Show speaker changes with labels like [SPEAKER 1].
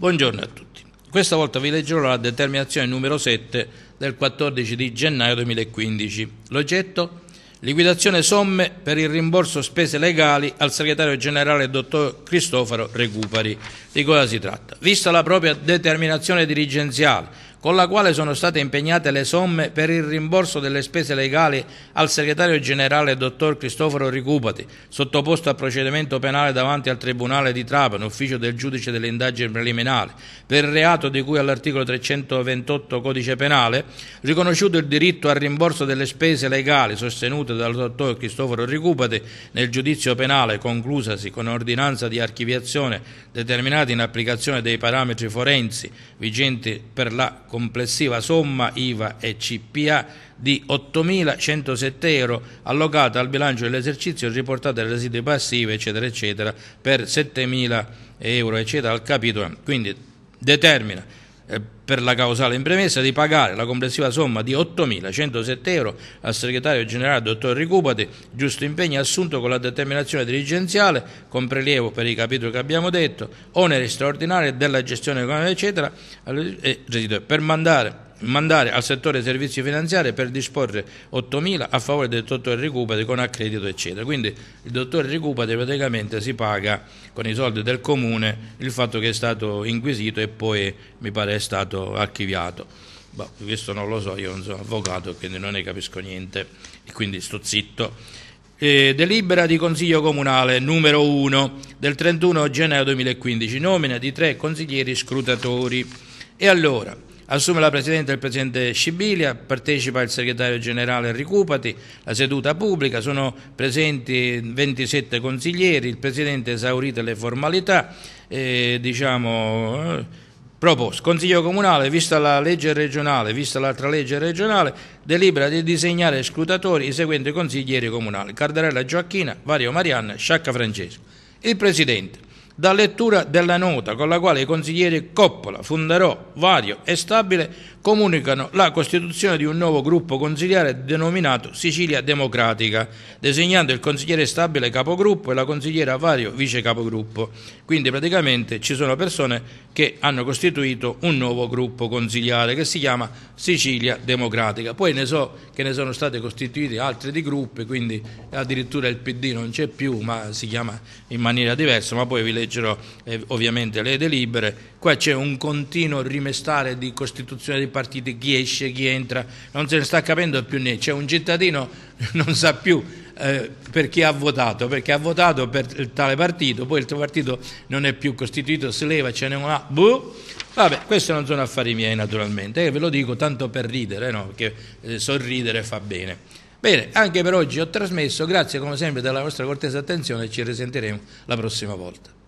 [SPEAKER 1] Buongiorno a tutti. Questa volta vi leggerò la determinazione numero 7 del 14 di gennaio 2015. L'oggetto? Liquidazione somme per il rimborso spese legali al segretario generale dottor Cristoforo Recupari. Di cosa si tratta? Vista la propria determinazione dirigenziale con la quale sono state impegnate le somme per il rimborso delle spese legali al segretario generale dottor Cristoforo Ricupati, sottoposto a procedimento penale davanti al Tribunale di Trapani, ufficio del giudice delle indagini preliminari, per reato di cui all'articolo 328 Codice Penale, riconosciuto il diritto al rimborso delle spese legali sostenute dal dottor Cristoforo Ricupati nel giudizio penale conclusasi con ordinanza di archiviazione determinata in applicazione dei parametri forensi vigenti per la complessiva somma IVA e CPA di 8.107 euro allocata al bilancio dell'esercizio riportata alle residui passive eccetera eccetera per 7.000 euro eccetera al capitolo quindi determina eh, per la causale in premessa di pagare la complessiva somma di 8.107 euro al segretario generale dottor Ricupati, giusto impegno assunto con la determinazione dirigenziale, con prelievo per i capitoli che abbiamo detto, oneri straordinari della gestione economica eccetera, eh, per mandare mandare al settore servizi finanziari per disporre 8.000 a favore del dottor Ricupati con accredito eccetera. Quindi il dottor Ricupati praticamente si paga con i soldi del comune il fatto che è stato inquisito e poi mi pare è stato archiviato. Bah, questo non lo so, io non sono avvocato quindi non ne capisco niente e quindi sto zitto. Eh, delibera di Consiglio Comunale numero 1 del 31 gennaio 2015, nomina di tre consiglieri scrutatori. E allora, Assume la presidenza il presidente Scibilia, partecipa il segretario generale Ricupati, la seduta pubblica, sono presenti 27 consiglieri, il presidente esaurite le formalità, eh, diciamo... Eh, Proposto. Consiglio Comunale, vista la legge regionale, vista l'altra legge regionale, delibera di disegnare scrutatori i seguenti consiglieri comunali. Cardarella Gioacchina, Vario Marianna, Sciacca Francesco. Il Presidente da lettura della nota con la quale i consiglieri Coppola, Fundarò, Vario e Stabile comunicano la costituzione di un nuovo gruppo consigliare denominato Sicilia Democratica, designando il consigliere Stabile capogruppo e la consigliera Vario vice capogruppo. Quindi praticamente ci sono persone che hanno costituito un nuovo gruppo consigliare che si chiama Sicilia Democratica. Poi ne so che ne sono state costituite altre di gruppi, quindi addirittura il PD non c'è più, ma si chiama in maniera diversa, ma poi vi leggo fecero eh, ovviamente le delibere, qua c'è un continuo rimestare di costituzione dei partiti, chi esce, chi entra, non se ne sta capendo più niente, c'è un cittadino che non sa più eh, per chi ha votato, perché ha votato per tale partito, poi il tuo partito non è più costituito, si leva, ce n'è una, buh, vabbè, questi non sono affari miei naturalmente, eh, ve lo dico tanto per ridere, no? perché eh, sorridere fa bene. Bene, anche per oggi ho trasmesso, grazie come sempre della vostra cortesa attenzione e ci risentiremo la prossima volta.